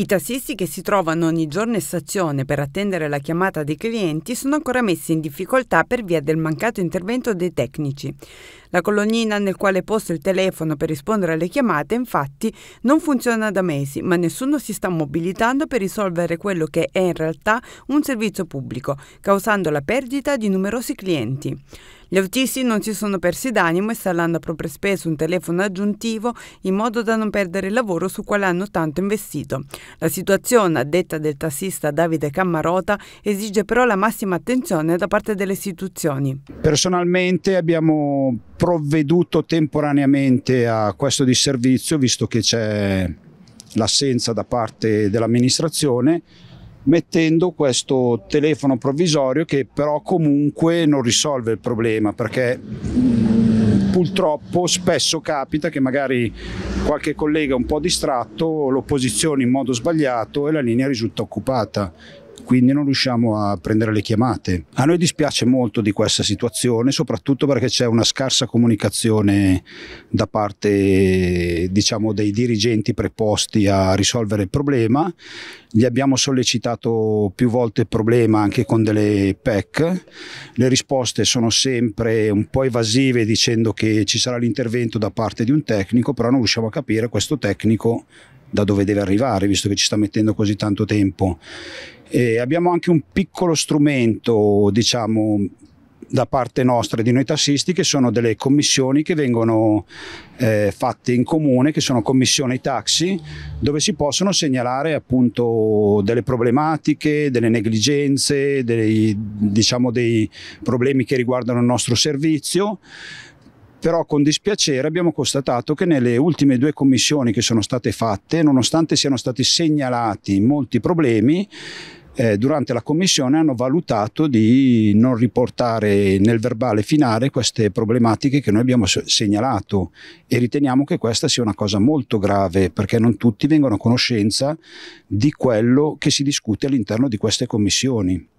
I tassisti che si trovano ogni giorno in stazione per attendere la chiamata dei clienti sono ancora messi in difficoltà per via del mancato intervento dei tecnici. La colonnina nel quale è posto il telefono per rispondere alle chiamate infatti non funziona da mesi, ma nessuno si sta mobilitando per risolvere quello che è in realtà un servizio pubblico, causando la perdita di numerosi clienti. Gli autisti non si sono persi d'animo installando a proprie spese un telefono aggiuntivo in modo da non perdere il lavoro su quale hanno tanto investito. La situazione, a detta del tassista Davide Cammarota, esige però la massima attenzione da parte delle istituzioni. Personalmente abbiamo provveduto temporaneamente a questo disservizio visto che c'è l'assenza da parte dell'amministrazione mettendo questo telefono provvisorio che però comunque non risolve il problema perché purtroppo spesso capita che magari qualche collega un po' distratto lo posizioni in modo sbagliato e la linea risulta occupata quindi non riusciamo a prendere le chiamate. A noi dispiace molto di questa situazione, soprattutto perché c'è una scarsa comunicazione da parte diciamo, dei dirigenti preposti a risolvere il problema. Gli abbiamo sollecitato più volte il problema anche con delle PEC. Le risposte sono sempre un po' evasive dicendo che ci sarà l'intervento da parte di un tecnico, però non riusciamo a capire questo tecnico da dove deve arrivare, visto che ci sta mettendo così tanto tempo. E abbiamo anche un piccolo strumento, diciamo, da parte nostra di noi tassisti che sono delle commissioni che vengono eh, fatte in comune, che sono commissioni taxi, dove si possono segnalare appunto delle problematiche, delle negligenze, dei, diciamo dei problemi che riguardano il nostro servizio. Però con dispiacere abbiamo constatato che nelle ultime due commissioni che sono state fatte, nonostante siano stati segnalati molti problemi, eh, durante la commissione hanno valutato di non riportare nel verbale finale queste problematiche che noi abbiamo segnalato e riteniamo che questa sia una cosa molto grave perché non tutti vengono a conoscenza di quello che si discute all'interno di queste commissioni.